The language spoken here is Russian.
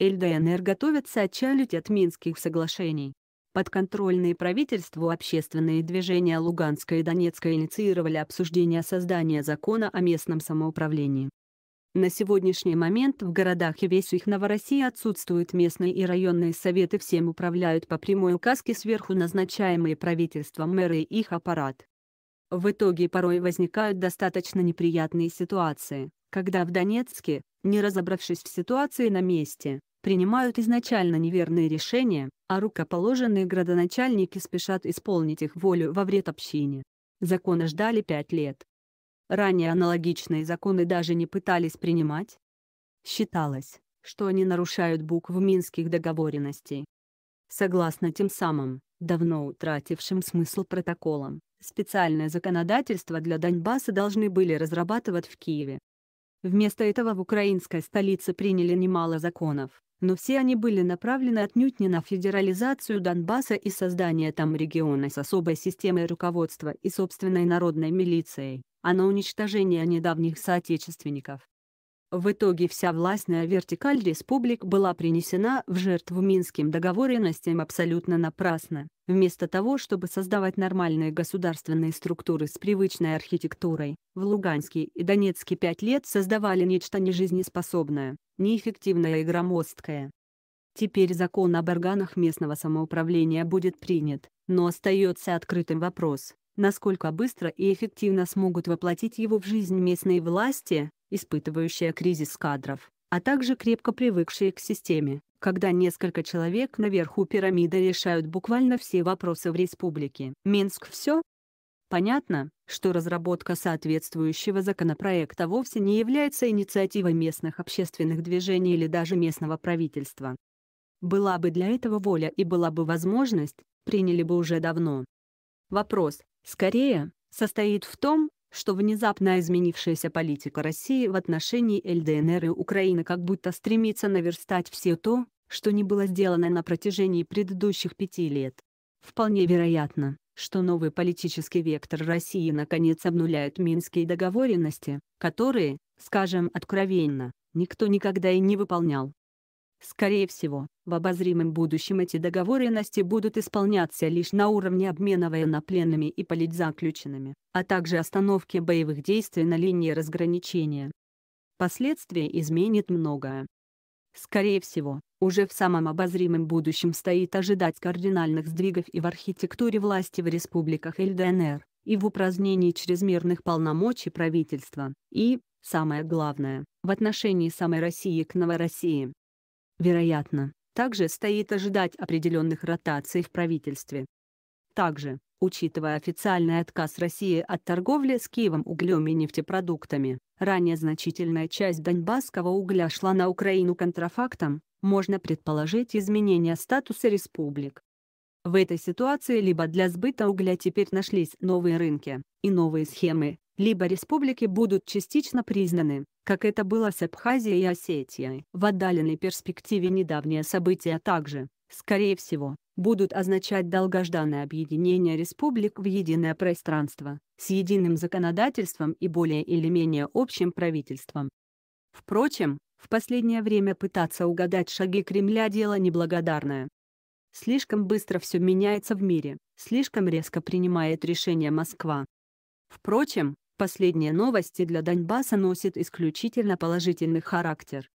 ЛДНР готовятся отчалить от Минских соглашений. Подконтрольные правительству общественные движения Луганска и Донецка инициировали обсуждение создания закона о местном самоуправлении. На сегодняшний момент в городах и весь их Новороссии отсутствуют местные и районные советы, всем управляют по прямой указке сверху назначаемые правительством мэры и их аппарат. В итоге порой возникают достаточно неприятные ситуации, когда в Донецке, не разобравшись в ситуации на месте, принимают изначально неверные решения, а рукоположенные градоначальники спешат исполнить их волю во вред общине. Законы ждали пять лет. Ранее аналогичные законы даже не пытались принимать. Считалось, что они нарушают букву минских договоренностей. Согласно тем самым, давно утратившим смысл протоколам, специальное законодательство для Донбасса должны были разрабатывать в Киеве. Вместо этого в украинской столице приняли немало законов, но все они были направлены отнюдь не на федерализацию Донбасса и создание там региона с особой системой руководства и собственной народной милицией, а на уничтожение недавних соотечественников. В итоге вся властная вертикаль республик была принесена в жертву минским договоренностям абсолютно напрасно. Вместо того, чтобы создавать нормальные государственные структуры с привычной архитектурой, в Луганске и Донецке пять лет создавали нечто нежизнеспособное, неэффективное и громоздкое. Теперь закон об органах местного самоуправления будет принят, но остается открытым вопрос, насколько быстро и эффективно смогут воплотить его в жизнь местные власти, испытывающая кризис кадров, а также крепко привыкшие к системе, когда несколько человек наверху пирамиды решают буквально все вопросы в республике. Минск все? Понятно, что разработка соответствующего законопроекта вовсе не является инициативой местных общественных движений или даже местного правительства. Была бы для этого воля и была бы возможность, приняли бы уже давно. Вопрос, скорее, состоит в том, что внезапно изменившаяся политика России в отношении ЛДНР и Украины как будто стремится наверстать все то, что не было сделано на протяжении предыдущих пяти лет. Вполне вероятно, что новый политический вектор России наконец обнуляет минские договоренности, которые, скажем откровенно, никто никогда и не выполнял. Скорее всего, в обозримом будущем эти договоренности будут исполняться лишь на уровне обмена военнопленными и политзаключенными, а также остановки боевых действий на линии разграничения. Последствия изменит многое. Скорее всего, уже в самом обозримом будущем стоит ожидать кардинальных сдвигов и в архитектуре власти в республиках ЛДНР, и в упразднении чрезмерных полномочий правительства, и, самое главное, в отношении самой России к Новороссии. Вероятно, также стоит ожидать определенных ротаций в правительстве. Также, учитывая официальный отказ России от торговли с Киевом углем и нефтепродуктами, ранее значительная часть донбасского угля шла на Украину контрафактом, можно предположить изменение статуса республик. В этой ситуации либо для сбыта угля теперь нашлись новые рынки и новые схемы, либо республики будут частично признаны, как это было с Абхазией и Осетией. В отдаленной перспективе недавние события также, скорее всего, будут означать долгожданное объединение республик в единое пространство, с единым законодательством и более или менее общим правительством. Впрочем, в последнее время пытаться угадать шаги Кремля – дело неблагодарное. Слишком быстро все меняется в мире, слишком резко принимает решение Москва. Впрочем, Последние новости для Донбасса носят исключительно положительный характер.